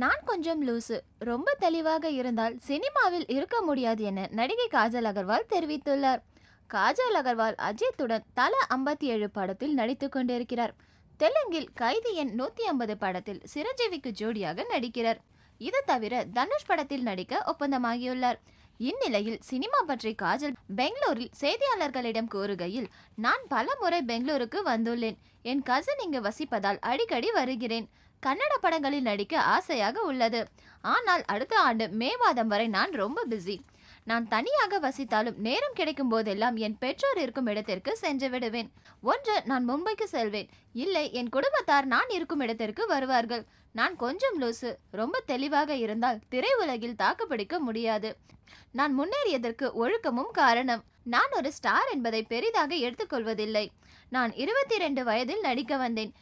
நான் கொஞ்சம் லூசு ரொம்ப தெளிவாக இருந்தால் சினிமாவில் இருக்க முடியாது என நடிகை காஜல் அகர்வால் தெரிவித்துள்ளார் காஜல் அகர்வால் அஜித்துடன் தல ஐம்பத்தி ஏழு படத்தில் நடித்து கொண்டிருக்கிறார் தெலுங்கில் கைதி எண் நூற்றி ஐம்பது படத்தில் சிரஞ்சீவிக்கு ஜோடியாக நடிக்கிறார் இது தவிர தனுஷ் படத்தில் நடிக்க ஒப்பந்தமாகியுள்ளார் இந்நிலையில் சினிமா பற்றி காஜல் பெங்களூரில் செய்தியாளர்களிடம் கூறுகையில் நான் பல முறை பெங்களூருக்கு வந்துள்ளேன் என் கசன் இங்கு வசிப்பதால் அடிக்கடி வருகிறேன் கன்னட படங்களில் நடிக்க ஆசையாக உள்ளது ஆனால் அடுத்த ஆண்டு மே மாதம் வரை நான் ரொம்ப பிஸி நான் தனியாக வசித்தாலும் நேரம் கிடைக்கும் போதெல்லாம் என் பெற்றோர் இருக்கும் இடத்திற்கு சென்று விடுவேன் ஒன்று நான் மும்பைக்கு செல்வேன் இல்லை என் குடும்பத்தார் நான் இருக்கும் இடத்திற்கு வருவார்கள் நான் கொஞ்சம் லூசு ரொம்ப தெளிவாக இருந்தால் திரையுலகில் தாக்குப்பிடிக்க முடியாது நான் முன்னேறியதற்கு ஒழுக்கமும் காரணம் நான் ஒரு ஸ்டார் என்பதை பெரிதாக எடுத்துக்கொள்வதில்லை நான் இருபத்தி ரெண்டு வயதில் நடிக்க வந்தேன்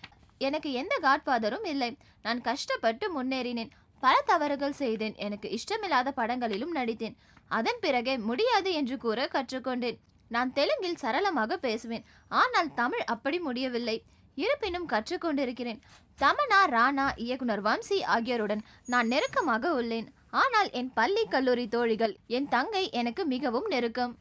எனக்கு எந்த காட்ஃபாதரும் இல்லை நான் கஷ்டப்பட்டு முன்னேறினேன் பல தவறுகள் செய்தேன் எனக்கு இஷ்டமில்லாத படங்களிலும் நடித்தேன் அதன் பிறகே முடியாது என்று கூற கற்றுக்கொண்டேன் நான் தெலுங்கில் சரளமாக பேசுவேன் ஆனால் தமிழ் அப்படி முடியவில்லை இருப்பினும் கற்றுக்கொண்டிருக்கிறேன் தமனா ராணா இயக்குனர் வம்சி ஆகியோருடன் நான் நெருக்கமாக உள்ளேன் ஆனால் என் பள்ளி கல்லூரி தோழிகள் என் தங்கை எனக்கு மிகவும் நெருக்கம்